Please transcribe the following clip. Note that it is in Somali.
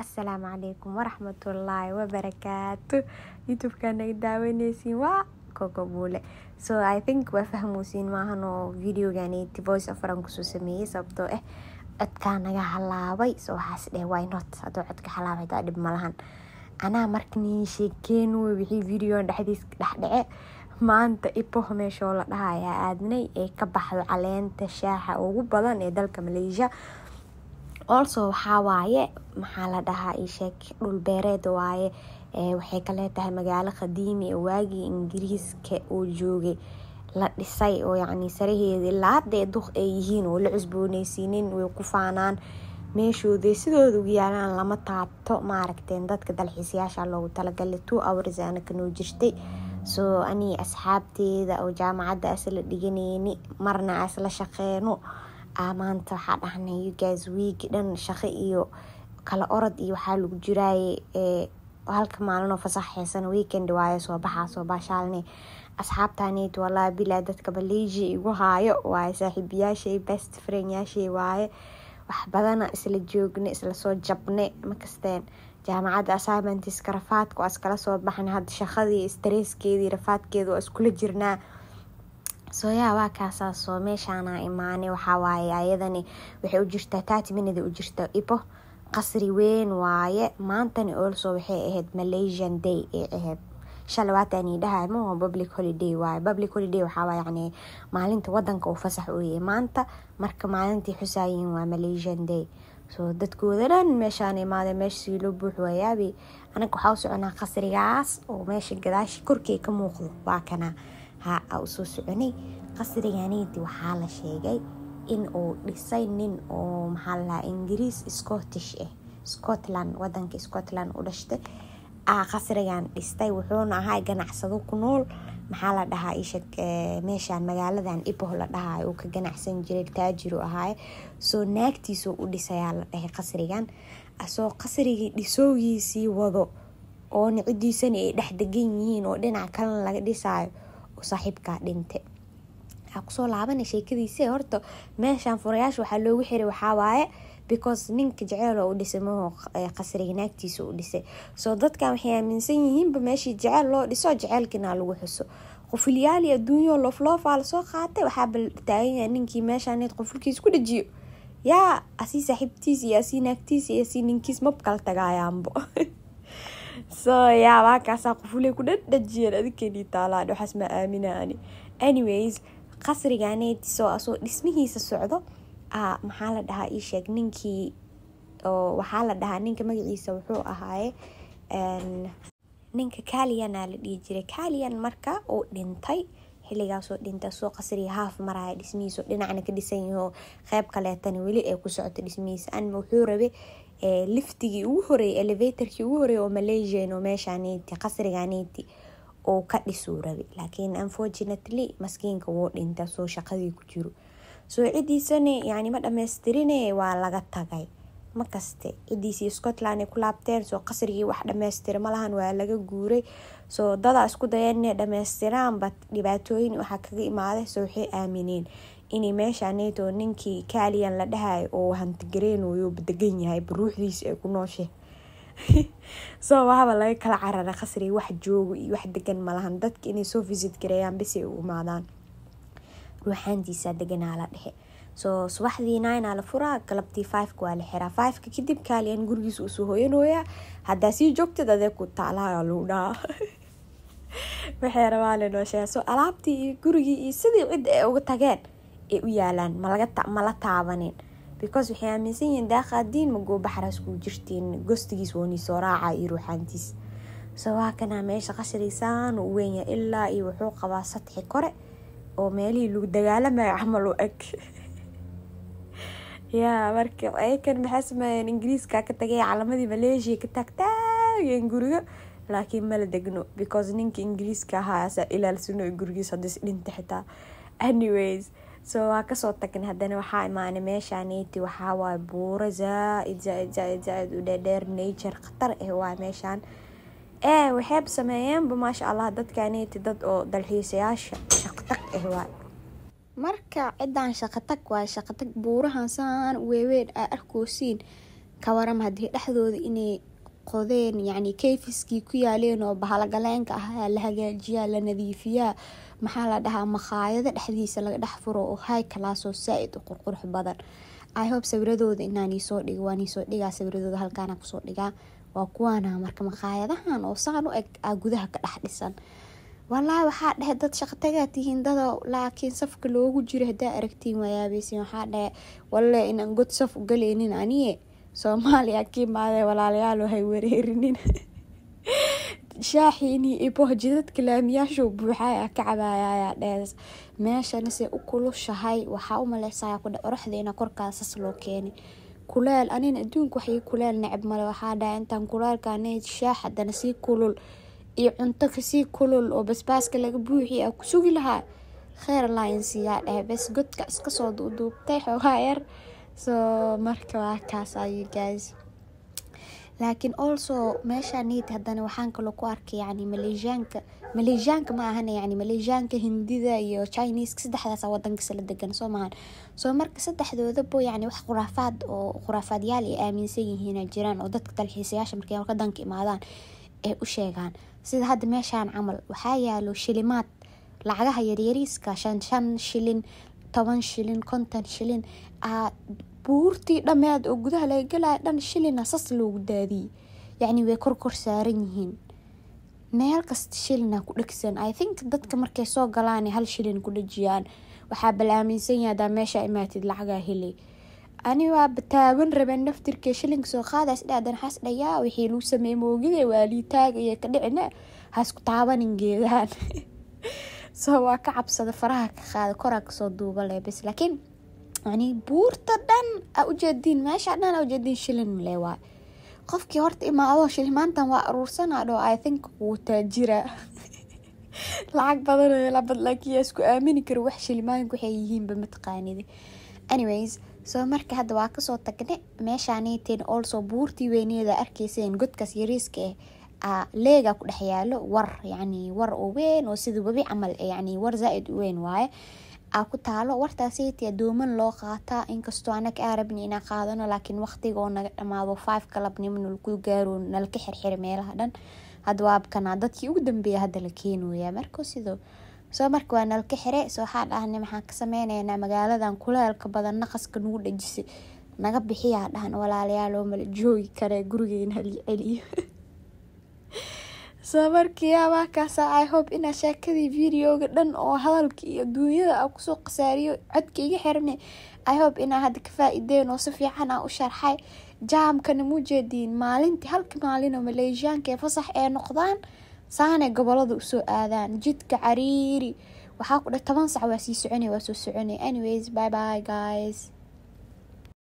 asalaamu calaykum waraxmatullaahi wabarakaatu youtube-kaanaga daawaneysiin waa kogobuule so i think waa fahmeysiin maahan oo voice oferan kusoo sameeyey sababtoo eh, ah codkaa naga halaabay so waxaas dheh wy not haddoo codka halaabay taa dhib malahan anaa markanii sheekeen wey wixii videogan dhexdiis dhexdhece eh. maanta ipoh meeshoo la dhaha aadnay ee ka baxdo caleenta shaaxa ugu badan ee dalka maleysia also waxaa waaye maxaa la dhahaa isheeg dhul beereed waaye waxay kale tahay magaalo qadiimi waagii ingiriiska oo joogay la dhisay oo yacni saraheeda ilaa haddee duq ay yihiin oo la cusbooneysiinin way ku faanaan meeshooda sidooda ugu yaalaan lama taabto maaragteen dadka dalxiisayaasha ah loogu talagalay two hours anaka noo jirtay soo anii asxaabteeda oo jaamacadda asla dhiganeyni marna asla shaqeyno maanta waxaa dhahnay ugas wiigi dhan shaqo iyo kala orod iyo waxaa lagu jiraaye halka maalinoo fasaxeysan weekend waayo soo baxaa soo baashaalne asxaabtaneyd walaa bilaa dadka baleeji igu haayo waaye saaxiibayaashay best friendyaashay waaye wax badana isla joogne isla soo jabne makasteen jaamacadda assignmentiska rafaadka oo askala soo baxna hadda shaqadii stresskeedii rafaadkeeda iskula jirnaa sooyaa waa kaasaasoo meeshaana imaane waxawaaye ayadani waxay u jirtaa taatiminada u jirta ibo qasri weyn waaye maantani olso waxay ahayd malaysian day ay ahayd shalay dhahay ma public holiday waaye public holiday waxaa yacni maalinta wadanka uu fasax u yahay maanta marka maalintii xusaayiin waa malaysian day so dadkooda dhan meeshaan imaade meeshasii loo buux waayaabi anaga waxaa u soconaa qasrigaas oo meesha gadaashi korkay ka muuqdo waa kanaa haa u soconay qasriganeynti waxaa la sheegay in uu dhisay nin oo maxaa lalahaa ingiriis scottish ah scotland wadanka scotland u dhashtay aa qasrigan dhistay wuxuuna ahaa ganacsado ku nool maxaa la dhahaa ishag meeshaan magaaladan iboh la dhahayo uu ka ganacsan jiray taajiru ahaaye soo naagtiisuu u dhisayaa la dhahay qasrigan asoo qasrigii dhisoogiisii wado oona ciddiisana ay dhex degan yihiin oo dhinac kalena laga dhisaayo saaxiibkaa dhinte waxaa kusoo laabana sheekadiisi horta meeshaan furayaasha waxaa loogu xiray waxaawaaye because ninka jeceeloo u dhisay maho qasriga naagtiisa u dhisay soo dadkan waxay aaminsan yihiinba meeshii jeceel loo dhiso jeceelkiinaa lagu xuso qufulyaali adduunyo loofloofaa lasoo qaatay waxaa bal taaganyaa ninkii meeshaaneed qufulkiis ku dhajiyo yaa asii saaxiibtiis iyo asii naagtiis iyo asii ninkiis mabkala tagaayaanbo soyaa waakaasaa qufuley ku dhadhajiyeen adinkeeni taalaadh waxaas ma aamina ani anyways qasrigaanediso asoo dhismihiisa socdo maxaa la dhahaa ii sheeg ninkii waxaa la dhahaa ninka magaciisa wuxuu ahaaye ninka kaaliyanaa la dhihi jiray kaaliyan marka uu dhintay xilligaasoo dhintay soo qasriya haaf maraya dhismihiiso dhinacna ka dhisan yaho qeyb kaleetana weli ay e ku socoto dhismihiisa anma wuxuu rabay liftigii ugu horeeyey elevatorkii ugu horeeyey oo malaysia inuu meeshaaneyti qasriganeyti oo ka dhisuu rabe laakiin unfortunately maskiinka wuu dhinta soo shaqadii ku jiro soo cidiisane yani ma dhammaystirine waa laga tagay makaste kaste cidiisii scotland ay ku laabteen soo qasrigii wax dhammaystira malahan waa laga guuray soo dadaa isku dayeen inay dhammaystiraan bat dhibaatooyin waxaa kaga imaaday soo waxay aamineen inay meeshaaneyto ninkii kaaliyan la dhahay oo hantigareynayo degan yahay baruuxdiisa ay ku nooshe soo wahaba laga kala carara khasri wax joogo iyo wax degan malahan dadka inay soo visit gareeyaan bis ay imaadaan ruuxaantiisaa deganaa la dhexe soo subaxdii ninaa la furaa galabtii fiveka waa la xiraa fiveka kadib kaaliyan gurigiisa uusoo hoyanooyaa haddaa sii joogtid adee ku taalaha lagu waxay rabaa la noosheeso alaabtii iyo gurigii iyo sidii cid ay uga tageen ay u yaalaan mala taabanin because waxay aaminsan yihiin daaqaadiin ma goobaxaraskuu jirtiin gostigiis woniisoo raaca iyo ruuxaantiis sawaakana meesha qashariisaan u wenya ilaa iyo wuxuu qabaa sadxi kore oo meelihii lagu dagaalamayo camal u eg yaa marka ayakan maxaa sameeyeen ingiriiska ka tagay calamadii maleeshiya ka taagtaageen guriga laakiin mala degno because ninka ingiriiska ahaa asaa ilaalsano gurigiis haddis dhinta xitaa anyways so waa kasoo tagna hadana waxaa imaana meeshaanti waxaawaa buuro zaaid zaaid zaaid zaaid u dheerdheer nature khatar ah waa meeshaan ee eh, waxayba sameeyeenba maasha allah dadkaaniti dad oo dalxiisayaasha shaqtag ah eh waa marka ciddaan shaqatag waa shaqatag buurahan saan weeweyn aa arkoosiin kawaram waram haddii dhexdooda inay qodeen yacni kayfiskii ku yaaleen oo bahalagaleenka ahaa la hagaajiyaa la nadiifiyaa maxaa la dhahaa makhaayado dhexdiisa laga dhex furo oo hay kalaasoo saa-id u qurqurux badan ihope sawiradooda inaanii soo dhigo waanii soo dhigaa sawiradooda halkaana kusoo dhigaa waa kuwaana marka makhaayadahan oo saan u eg aa gudaha ka dhex dhisan walaahi waxaa dhehe dad shaqtagaa tihiin dada laakiin safka loogu jiro hadaa aragtiin waayaabeyseen waxaa dhehe wale inaan god saf u galeynin aniye soomaaliya kii maadee walaalayaal wahay wareerinin shaaxinii iboh jidadka laamiyaashuu buuxaay a ka cabayayaa dheedas meeshanise u kulushahay waxaa u maleysayaa kudhe oraxdiina korkaasas loo keeni kuleel anina adduunka waxay kuleel neceb male waxaa dhaha intaan kulaalkaana shaax haddana sii kulul iyo cunto kasii kulul oo basbaaska laga buuxiya ku sugi lahaa kheer laynsiyaa dhehe bes godka iskasoo duuduubtay xoogaa yar soo marka waa kaas ayuu gaas laakiin also meeshanid hadana waxaan kaloo ku arkay yani maleeshiyaanka maleeshiyaanka ma ahana yani maleeshiyaanka hindida iyo chineska saddexdaasa wadankiisa degan soo maahan soo marka saddexdoodabo yani wax khuraafaad oo khuraafaadyaal ay aaminsan yihiina jiraan oo dadka dalxiisayaasha markay halka imaadaan ay u sheegaan sida hadda meeshaan camal waxaa yaalo shilimaad lacagaha yaryariiska shan shan shilin toban shilin konton shilin buurtii dhammeed oo gudaha laga galaya dhan shilina sas loogu daadiyey yacni way kor kor saaran yihiin meel kasta shilina ku dhegsan i think dadka markay soo galaan hal shilin ku dhejiyaan waxaa balaaminsan yahay hadaa meesha imaatid lacagaa helay ani waaba taaban rabeen naftirkee shilinka soo qaadays dhaadan xas dhayaa wixii lagu sameeyey moogide waalii taagaya ka dhicina hasku taabanin geedaan soo waa ka cabsada faraha ka qaada koraa kasoo duuba leebis laakiin yani buurta dhan aa ujeediin meesha dhan aa ujeediin shilin male waay qofkii horta imaa adoo shilmaantan waa aruursanadho i think wuu taajira lacag badanoo labad laakiin eh, yaa isku aamini kara wax shilmaanka waxay yihiinba mataqaanida anyways soo marka hadda waa kasoo tagne meeshaaniteen also buurtii weyneeda arkayseen godkaas yariiska eh. ah leega ku dhex yaalo war yani war oo weyn oo sida webi camal eh, yani war zaa-id u weyn waaye aa ku taalo wartaasaytee dooman loo qaataa inkastoo anaga aa rabni qaadano laakiin waqtiga oo naga dhamaado five kalabnimo nalku gaaro nalka xirxir meelaha dhan hadda waabkanaa dadkii ugu dambeeya hadda la keenooyaa marka sidoo soo marka waa nalka xire soo waxaa dhahna maxaan ka sameyneynaa magaaladan kuleelka badan naqaska nagu dhajisay naga bixiyaa dhahan walaalayaal oo mala joogi karee gurigeena haliceliyo so markiyaaba kaasa i hope inaa sheekadii videoga dhan oo hadalka iyo duunyada a kusoo khasaariyo codka iga xirne i hope inaa hadda ka faa-ideen oo si fiican aa u sharxay jaamkana mu jeediin maalintii halka maalin oo maleeshiyaanka ee fasax ee noqdaan saanay gobolada usoo aadaan jidka cariiri waxaa ku dhe toban sac waa sii soconay waa soo soconay anyways by by guys